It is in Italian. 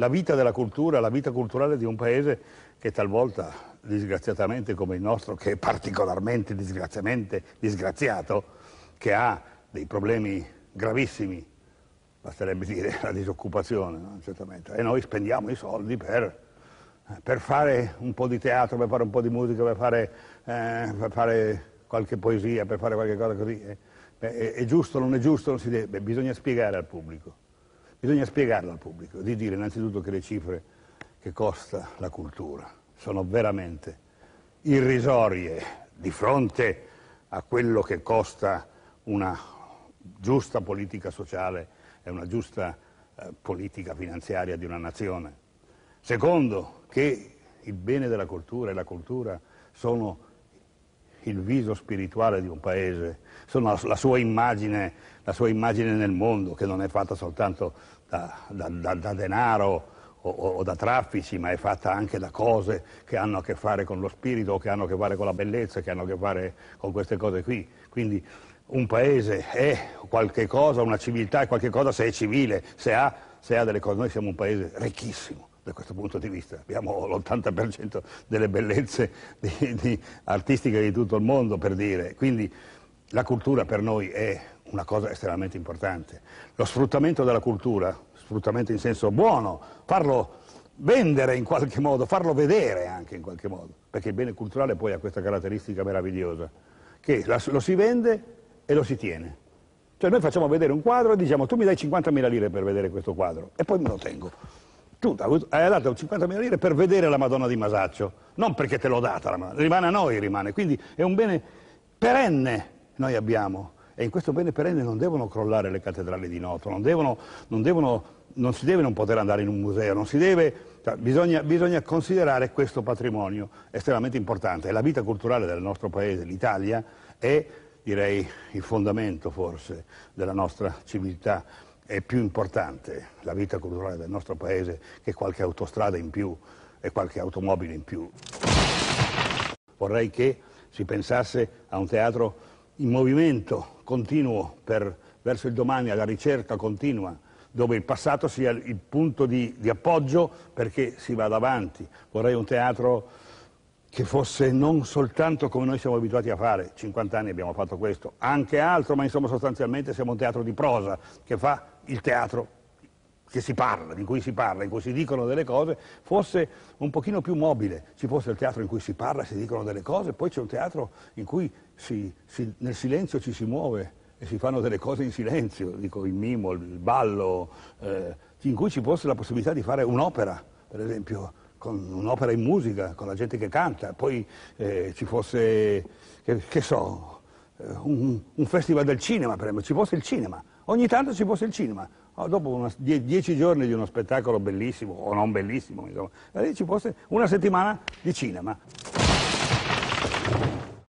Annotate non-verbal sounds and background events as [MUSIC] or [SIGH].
la vita della cultura, la vita culturale di un paese che talvolta, disgraziatamente come il nostro, che è particolarmente disgraziatamente disgraziato, che ha dei problemi gravissimi, basterebbe dire [LAUGHS] la disoccupazione, no? certamente, e noi spendiamo i soldi per, per, fare un po' di teatro, per fare un po' di musica, per fare, eh, per fare qualche poesia, per fare qualche cosa così. Eh. Beh, è, è, giusto, non è giusto, non si deve, Beh, bisogna spiegare al pubblico. Bisogna spiegarlo al pubblico, di dire innanzitutto che le cifre che costa la cultura sono veramente irrisorie di fronte a quello che costa una giusta politica sociale e una giusta eh, politica finanziaria di una nazione. Secondo, che il bene della cultura e la cultura sono il viso spirituale di un paese, sono la, la, sua, immagine, la sua, immagine, nel mondo, che non è fatta soltanto da, da, da, da denaro o, o, da traffici, ma è fatta anche da cose che hanno a che fare con lo spirito, che hanno a che fare con la bellezza, che hanno a che fare con queste cose qui. Quindi un paese è qualche cosa, una civiltà è qualche cosa se è civile, se ha, se ha delle cose. Noi siamo un paese ricchissimo da questo punto di vista. Abbiamo l'80% delle bellezze di, di artistiche di tutto il mondo, per dire. Quindi la cultura per noi è una cosa estremamente importante. Lo sfruttamento della cultura, sfruttamento in senso buono, farlo vendere in qualche modo, farlo vedere anche in qualche modo, perché il bene culturale poi ha questa caratteristica meravigliosa, che lo si vende e lo si tiene. Cioè noi facciamo vedere un quadro e diciamo tu mi dai 50.000 lire per vedere questo quadro e poi me lo tengo tu hai dato 50.000 lire per vedere la Madonna di Masaccio, non perché te l'ho data la Madonna, rimane a noi, rimane. Quindi è un bene perenne noi abbiamo e in questo bene perenne non devono crollare le cattedrali di Noto, non, devono, non, devono, non si deve non poter andare in un museo, deve, cioè, bisogna, bisogna, considerare questo patrimonio estremamente importante. E la vita culturale del nostro paese, l'Italia, è direi il fondamento forse della nostra civiltà è più importante la vita culturale del nostro paese che qualche autostrada in più e qualche automobile in più. Vorrei che si pensasse a un teatro in movimento continuo per, verso il domani, alla ricerca continua, dove il passato sia il punto di, di appoggio perché si vada avanti. Vorrei un teatro che fosse non soltanto come noi siamo abituati a fare, 50 anni abbiamo fatto questo, anche altro, ma insomma sostanzialmente siamo un teatro di prosa che fa il teatro che si parla, di cui si parla, in cui si dicono delle cose, fosse un pochino più mobile. Ci fosse il teatro in cui si parla, si dicono delle cose, poi c'è un teatro in cui si, si, nel silenzio ci si muove e si fanno delle cose in silenzio, dico il mimo, il ballo, eh, in cui ci fosse la possibilità di fare un'opera, per esempio, con un'opera in musica, con la gente che canta, poi eh, ci fosse, che, che so, eh, un, un, festival del cinema, per esempio, ci fosse il cinema, ogni tanto ci fosse il cinema. Oh, dopo una, die, dieci giorni di uno spettacolo bellissimo, o non bellissimo, insomma, eh, ci fosse una settimana di cinema.